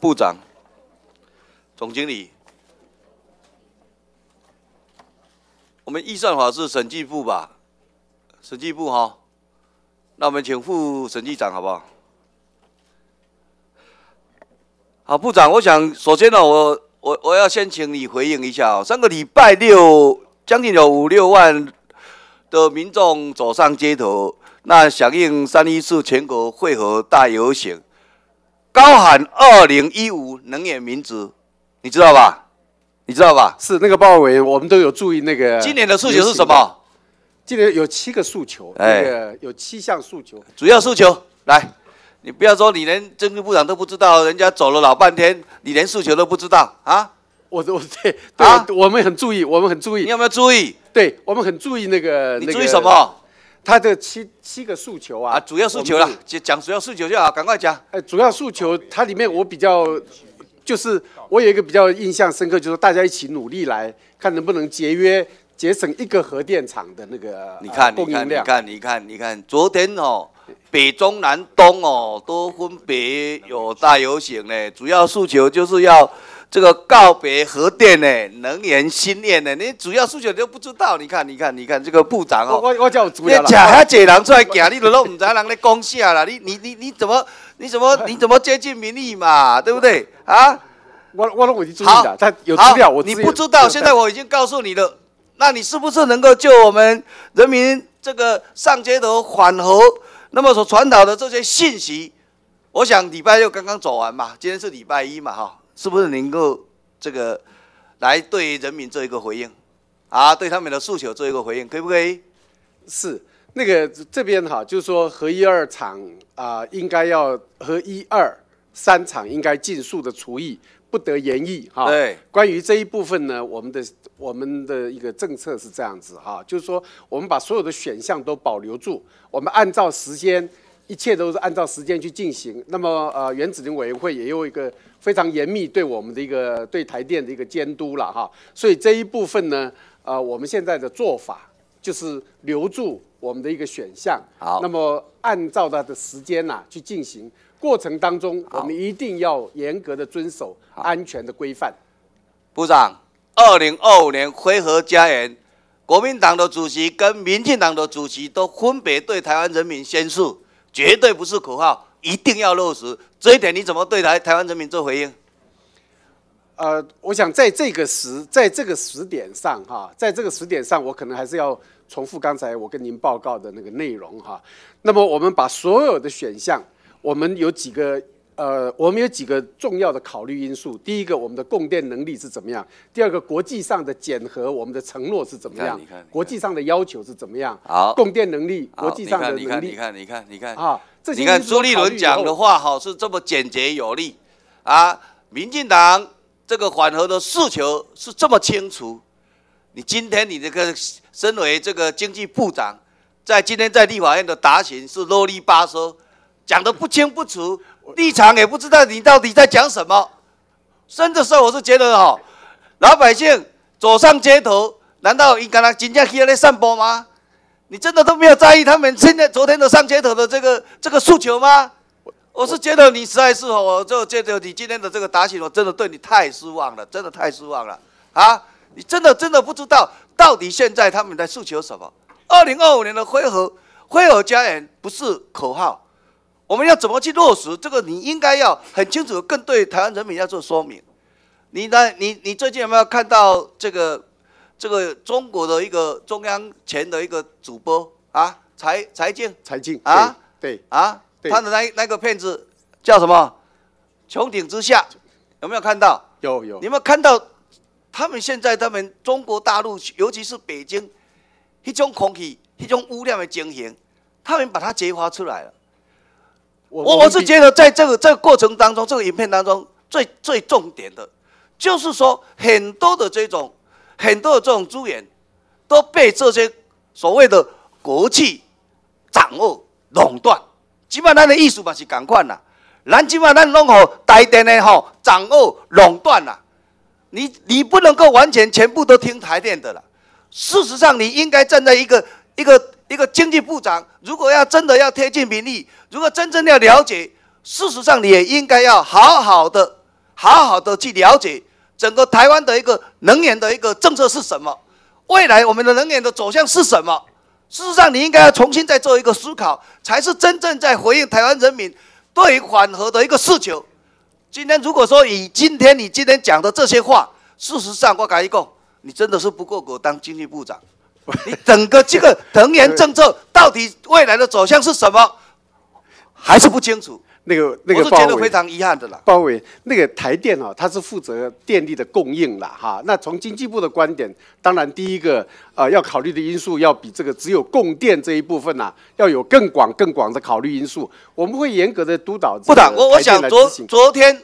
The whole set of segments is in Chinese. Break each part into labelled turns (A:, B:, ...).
A: 部长、总经理，我们预算法是审计部吧？审计部哈，那我们请副审计长好不好？好，部长，我想首先呢，我我我要先请你回应一下上个礼拜六，将近有五六万的民众走上街头，那响应三一四全国会合大游行。高喊“二零一五能源民主”，你知道吧？你知道吧？是那个报伟，委，我
B: 们都有注意那个。今年的诉求是什么？
A: 今年有七个诉求，那个有七项诉求。主要诉求来，你不要说你连政治部长都不知道，人家走了老半天，你连诉求都不知道
B: 啊？我我对，啊，我们很注意，我们很注意。你有没有注意？对我们很注意那个你注意什么？他的七七个诉求
A: 啊，主要诉求了，讲主要诉求就好，赶快讲。
B: 哎，主要诉求，它里面我比较，就是我有一个比较印象深刻，就是大家一起努力来看能不能节约节省一个核电厂的那个。你看，你看，你看，
A: 你看，你看，昨天哦，北中南东哦，都分别有大有小嘞。主要诉求就是要。这个告别核电呢，能源新念呢，你主要数据你都不知道。你看，你看，你看这个部长哦，我我叫主要你假他姐人出来讲，你都都唔知人嚟讲下啦。你你你你怎么，你怎么 你怎么接近民意嘛？对不对啊？我我都已经注意了，好，有资料我你不知道，现在我已经告诉你了。那你是不是能够就我们人民这个上街头缓和，那么所传导的这些信息？我想礼拜六刚刚走完嘛，今天是礼拜一嘛，哈。是不是能够这个来对人民做一个回应啊？对他们的诉求做一个回应，可不可以？是那个这边
B: 哈，就是说和一二厂啊，应该要和一二三厂，应该尽速的除役，不得延役哈。对。关于这一部分呢，我们的我们的一个政策是这样子哈，就是说我们把所有的选项都保留住，我们按照时间。一切都是按照时间去进行。那么，呃，原子能委员会也有一个非常严密对我们的一个对台电的一个监督了哈。所以这一部分呢，呃，我们现在的做法就是留住我们的一个选项。好，那么按照它的时间呐去进行。过程当中，我们一定要
A: 严格的遵守安全的规范。部长，二零二五年回合家园。国民党的主席跟民进党的主席都分别对台湾人民宣誓。绝对不是口号，一定要落实这一点。你怎么对台台湾人民做回应？呃，我想在这个时，在这个时点上，
B: 哈，在这个时点上，我可能还是要重复刚才我跟您报告的那个内容，哈。那么，我们把所有的选项，我们有几个。呃，我们有几个重要的考虑因素。第一个，我们的供电能力是怎么样？第二个，国际上的减核我们的承诺是怎么样？你看，你看，国际上的要求是怎么样？好，供电能力，国际上的能力。你看，你
A: 看，你看，你看，啊，这些你看朱立伦讲的话，哈，是这么简洁有力。啊，民进党这个缓和的诉求是这么清楚。你今天你这个身为这个经济部长，在今天在立法院的答询是啰里吧嗦，讲的不清不楚。立场也不知道你到底在讲什么。生的时候我是觉得哦，老百姓走上街头，难道应该让警去那来散播吗？你真的都没有在意他们现在、昨天的上街头的这个、这个诉求吗？我是觉得你实在是哦，我就觉得你今天的这个答起，我真的对你太失望了，真的太失望了啊！你真的、真的不知道到底现在他们在诉求什么？二零二五年的辉河、辉河家园不是口号。我们要怎么去落实这个？你应该要很清楚，更对台湾人民要做说明。你呢？你你最近有没有看到这个？这个中国的一个中央前的一个主播啊，财财经财经啊，对啊，他的那那个片子叫什么？穹顶之下，有没有看到？有有。有没有看到？他们现在他们中国大陆，尤其是北京，一种空气，一种污染的情形，他们把它揭发出来了。我我是觉得，在这个这个过程当中，这个影片当中最最重点的，就是说很多的这种很多的这种资源，都被这些所谓的国企掌握垄断。基本上，咱的艺术嘛是同款啦，然，起码上咱弄好台电的吼，掌握垄断了，你你不能够完全全部都听台电的了。事实上，你应该站在一个一个。一个经济部长，如果要真的要贴近民意，如果真正要了解，事实上你也应该要好好的、好好的去了解整个台湾的一个能源的一个政策是什么，未来我们的能源的走向是什么？事实上，你应该要重新再做一个思考，才是真正在回应台湾人民对于缓和的一个诉求。今天如果说以今天你今天讲的这些话，事实上我敢一个，你真的是不够格当经济部长。你整个这个能源政策到底未来的走向是什么，还是不清楚？那个那个，我是觉得非常遗憾的啦。包伟，
B: 那个台电啊，它是负责电力的供应啦，哈。那从经济部的观点，当然第一个啊要考虑的因素，要比这个只有供电这一部分呐，要有更广、更广的考虑因素。我们会严格的督导。不长，我我想昨昨天，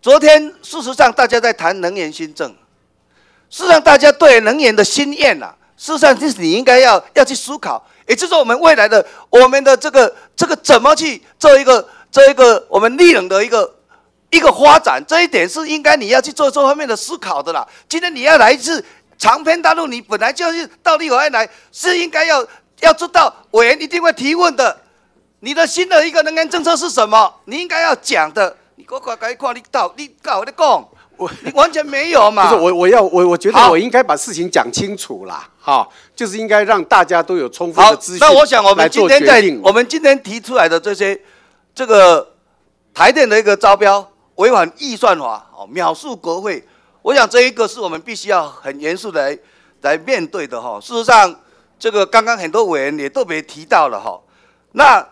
A: 昨天事实上大家在谈能源新政，事实上大家对能源的心愿啊。事实上，就是你应该要要去思考，也就是我们未来的我们的这个这个怎么去做一个这一个我们利润的一个一个发展，这一点是应该你要去做这方面的思考的啦。今天你要来自长篇大陆，你本来就是到立委来，是应该要要知道委员一定会提问的，你的新的一个能源政策是什么？你应该要讲的，你给我概括，你到你搞的工。我完全没有嘛！不是我，
B: 我要我，我觉得我应该把事情讲清楚啦，好，就是应该让大家都有充分的资讯。那我想我们今天在我
A: 们今天提出来的这些，这个台电的一个招标违反预算法，哦，藐视国会，我想这一个是我们必须要很严肃的来来面对的哈。事实上，这个刚刚很多委员也特别提到了哈，那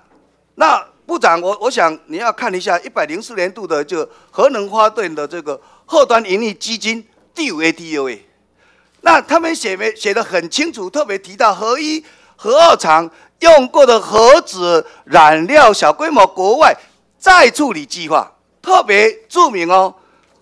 A: 那。部长，我我想你要看一下一百零四年度的就核能花盾的这个后端盈利基金第五 A D U A，那他们写没写的很清楚，特别提到核一、核二厂用过的核子染料小规模国外再处理计划，特别注明哦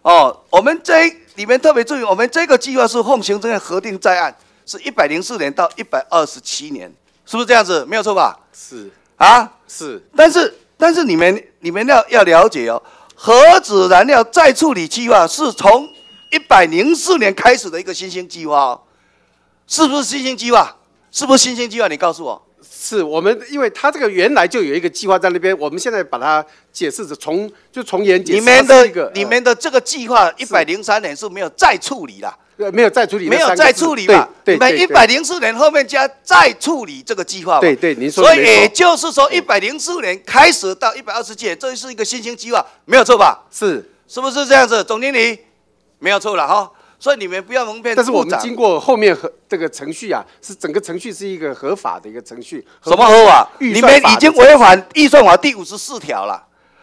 A: 哦，我们这里面特别注明，我们这个计划是奉行这个核定在案，是一百零四年到一百二十七年，是不是这样子？没有错吧？是。啊，是，但是但是你们你们要要了解哦，核子燃料再处理计划是从一百零四年开始的一个新兴计划哦，是不是新兴计划？是不是新兴计划？你告诉我，是我们，因为它这个
B: 原来就有一个计划在那边，我们现在把它解释着从就从严解释。你们的你们
A: 的这个计划一百零三年是没有再处理了。呃，没有再处理，没有再处理吧？对，你们一百零四年后面加再处理这个计划。对对，您说。所以也就是说，一百零四年开始到一百二十届，这是一个新型计划，没有错吧？是，是不是这样子，总经理？没有错了哈。所以你们不要蒙骗。但是我们经
B: 过后面和这个程序啊，是整个程序是一个合法的一个程序。什么合法？你们已经违反
A: 预算法第五十四条了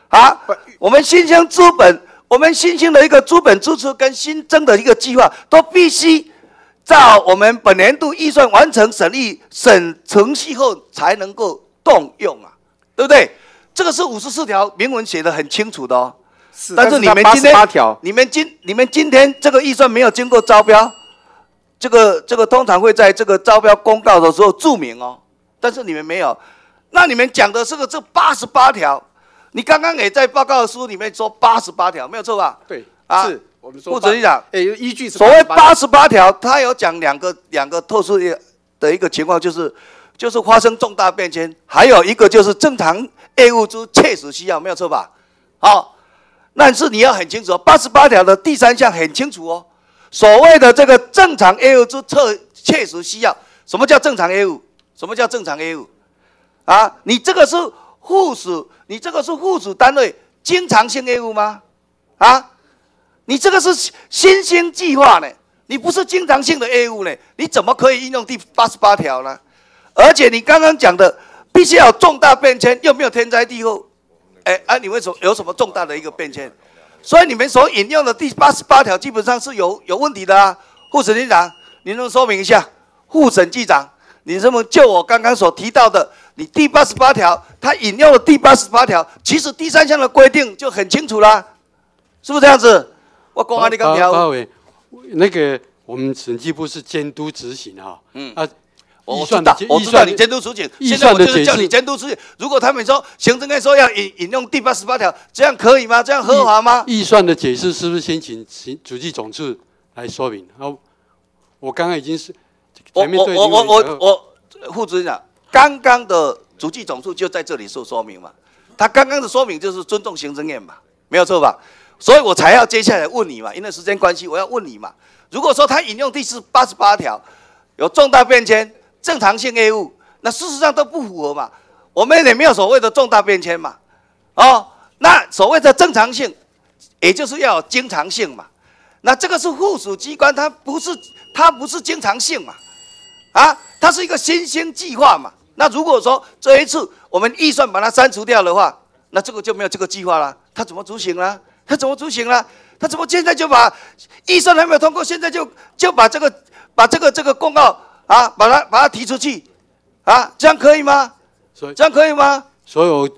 A: 啊！我们新疆资本。我们新兴的一个资本支出跟新增的一个计划，都必须在我们本年度预算完成审议、审程序后才能够动用啊，对不对？这个是五十四条明文写的很清楚的哦。是，但是你们天八条，你们今你们今天这个预算没有经过招标，这个这个通常会在这个招标公告的时候注明哦，但是你们没有，那你们讲的这个这八十八条。你刚刚也在报告书里面说八十八条没有错吧？对，啊，我们说副董事长，哎，依据所谓八十八条，他有讲两个两个特殊的一个情况，就是就是发生重大变迁，还有一个就是正常业务中确实需要，没有错吧？好，但是你要很清楚，八十八条的第三项很清楚哦。所谓的这个正常业务中确确实需要，什么叫正常业务？什么叫正常业务？啊，你这个是。护士，你这个是护士单位经常性业务吗？啊，你这个是新兴计划呢，你不是经常性的业务呢，你怎么可以应用第八十八条呢？而且你刚刚讲的，必须要重大变迁，又没有天灾地祸，哎啊，你为什么有什么重大的一个变迁？所以你们所引用的第八十八条基本上是有有问题的啊，副审厅长，您能说明一下？副审机长，你这么就我刚刚所提到的。你第八十八条，他引用了第八十八条，其实第三项的规定就很清楚啦，是不是这样子？我公安的刚提啊，
B: 那个我们审计部是监督执行啊，嗯啊，
A: 预算，我知道你监督执行，现在我就是叫你监督执行。如果他们说行政院说要引引用第八十八条，这样可以吗？这样合法吗？预算的解
B: 释是不是先请主计总处来说明？好，我刚刚已经是，
A: 我我我我我副任长。刚刚的足迹总数就在这里说说明嘛，他刚刚的说明就是尊重行政院嘛，没有错吧？所以我才要接下来问你嘛，因为时间关系，我要问你嘛。如果说他引用第四八十八条，有重大变迁、正常性业务，那事实上都不符合嘛。我们也没有所谓的重大变迁嘛，哦，那所谓的正常性，也就是要有经常性嘛。那这个是附属机关，它不是它不是经常性嘛，啊，它是一个新兴计划嘛。那如果说这一次我们预算把它删除掉的话，那这个就没有这个计划了。他怎么执行呢？他怎么执行呢？他怎么现在就把预算还没有通过，现在就就把这个把这个这个公告啊，把它把它提出去，啊，这样可以吗？所以这样可以吗？
B: 所以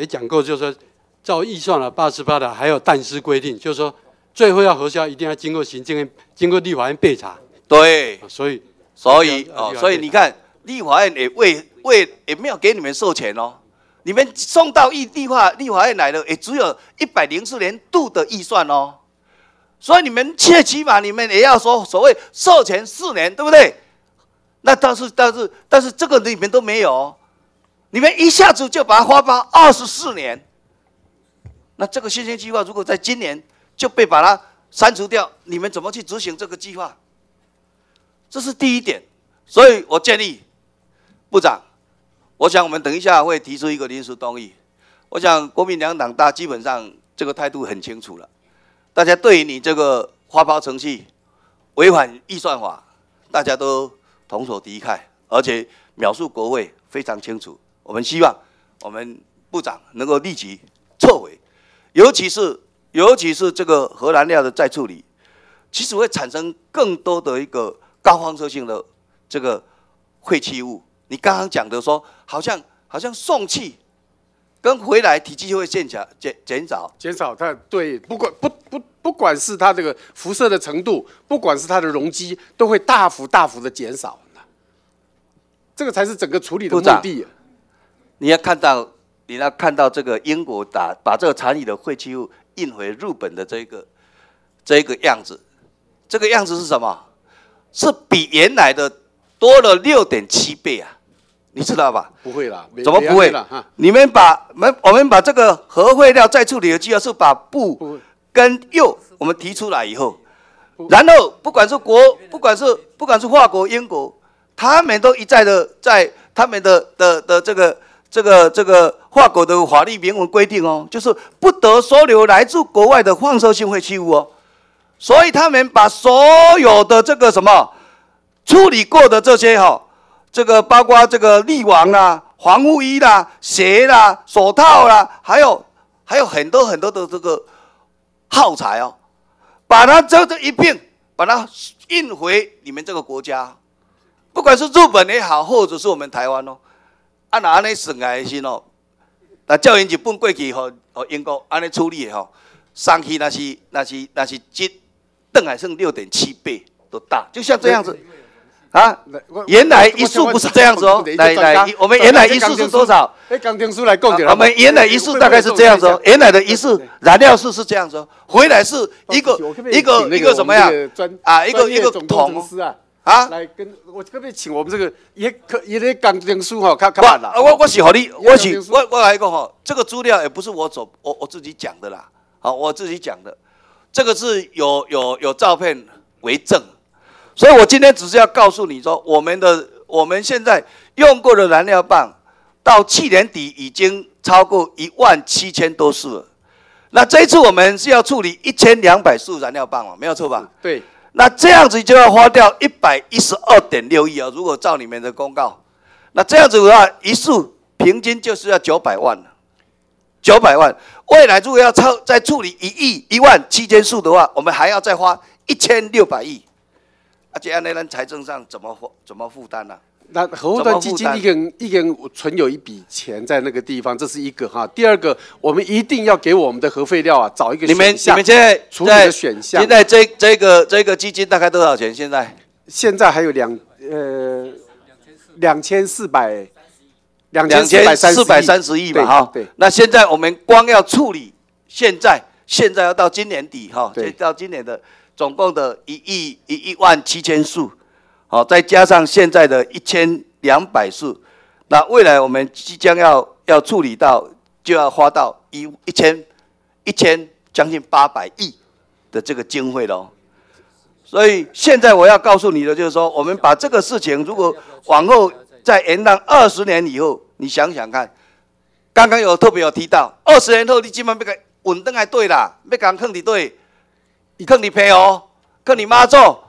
B: 也讲过，就是说照预算了八十八的，还有但是规定，就是说最后要核销，一定要经过行政院、经过立法院备查。
A: 对，所以所以哦，所以你看立法院也未。为也没有给你们授权哦，你们送到异地化立法院来了，也只有一百零四年度的预算哦，所以你们最起码你们也要说所谓授权四年，对不对？那但是但是但是这个你们都没有，你们一下子就把它花光二十四年，那这个新兴计划如果在今年就被把它删除掉，你们怎么去执行这个计划？这是第一点，所以我建议部长。我想我们等一下会提出一个临时动议。我想国民两党大基本上这个态度很清楚了，大家对于你这个花包程序违反预算法，大家都同仇敌忾，而且描述国会非常清楚。我们希望我们部长能够立即撤回，尤其是尤其是这个核燃料的再处理，其实会产生更多的一个高放射性的这个废弃物。你刚刚讲的说，好像好像送气，跟回来体积就会减减减少，减少它对，不管不
B: 不不管是它这个辐射的程度，不管是它的容积，都会大幅大幅
A: 的减少这个才是整个处理的目的。你要看到，你要看到这个英国打把这个残余的废弃物运回日本的这一个这一个样子，这个样子是什么？是比原来的多了六点七倍啊！你知道吧？
B: 不会啦，怎么不会
A: 你们把们我们把这个核废料再处理的计划是把布跟铀我们提出来以后，然后不管是国不管是不管是法国英国，他们都一再的在他们的的的这个这个这个法国的法律明文规定哦，就是不得收留来自国外的放射性废弃物哦，所以他们把所有的这个什么处理过的这些哈。这个包括这个滤网啊、防护衣啦、鞋啦、手套啦，还有还有很多很多的这个耗材哦，把它照这一并，把它运回你们这个国家，不管是日本也好，或者是我们台湾哦，按哪安尼省来先哦，那叫因日本过去后和英国安尼处理的吼，上去那是那是那是鸡，邓还剩六点七倍都大，就像这样子。啊！原来一束不是这样子哦，来来，我们原来一束是多少？哎，钢来供我们原来一束大概是这样子哦，原来的一束燃料是是这样子哦，回来是一个一个一个什么呀？啊，一个一个桶。啊，来跟我这边请我们这个，也可也得钢筋书哦，看看啦。我我我喜欢你，我喜我我来一个哈，这个资料也不是我走我我自己讲的啦，好，我自己讲的，这个是有有有照片为证。所以我今天只是要告诉你说，我们的我们现在用过的燃料棒，到去年底已经超过一万七千多束。那这一次我们是要处理一千两百束燃料棒嘛？没有错吧？对。那这样子就要花掉一百一十二点六亿啊！如果照你们的公告，那这样子的话，一束平均就是要九百万了。九百万。未来如果要超再处理一亿一万七千束的话，我们还要再花一千六百亿。这样，那财政上怎么怎么负担呢？那核废料基金，一个人
B: 一个人存有一笔钱在那个地方，这是一个哈。第二个，我们一定要给我们的核废料啊找一个选项。你们你们现在处理的选项？现在这
A: 这个这个基金大概多少钱？现在
B: 现在还有两
A: 呃两千四两千四百两千四百三十亿吧？哈，对。那现在我们光要处理，现在现在要到今年底哈，对，到今年的。总共的一亿一一万七千数，好，再加上现在的一千两百数，那未来我们即将要要处理到，就要花到一一千一千将近八百亿的这个经费喽。所以现在我要告诉你的就是说，我们把这个事情，如果往后再延宕二十年以后，你想想看，刚刚有特别有提到，二十年后你基本要给稳登还对啦，被给坑底对。你坑你朋友，坑你妈做，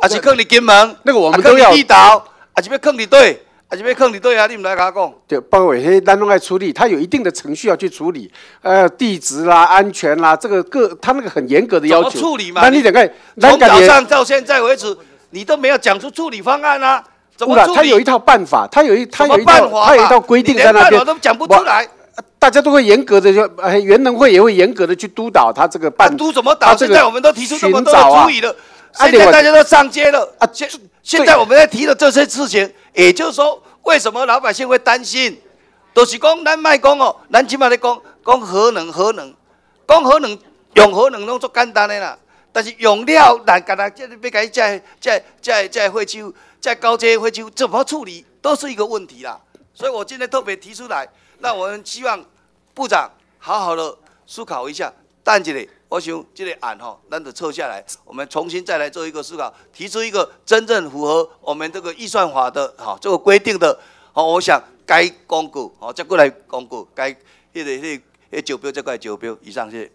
A: 还是坑你金门？那个我们都要。坑你地岛，还是要坑你队？还是要坑你队啊？你们来甲讲。
B: 就包伟，嘿，单中爱处理，他有一定的程序要去处理。呃，地质啦，安全啦，这个各他那个很严格的要求。处理嘛。那你整看，从早上
A: 到现在为止，你都没有讲出处理方案啊？怎么处理？他有一
B: 套办法，他有一，他有一套，有一套规定在那边。连办法都讲不出来。大家都会严格的就，呃，原子会也会严格的去督导他这个。办。督怎么导？现在我们都提出这么多的主意了，
A: 现在大家都上街了啊！现现在我们在提的这些事情，也就是说，为什么老百姓会担心？都是公难卖讲哦，难起码的讲讲核能，核能，讲核能，用核能弄出简单的啦。但是用料难，干那这要介再再再介回收、再高阶回收怎么处理，都是一个问题啦。所以我今天特别提出来。那我们希望部长好好的思考一下，但这里我想这里案哈，那就撤下来，我们重新再来做一个思考，提出一个真正符合我们这个预算法的哈这个规定的，好，我想该公布好再过来公布，该一的那那招标这块招标以上是。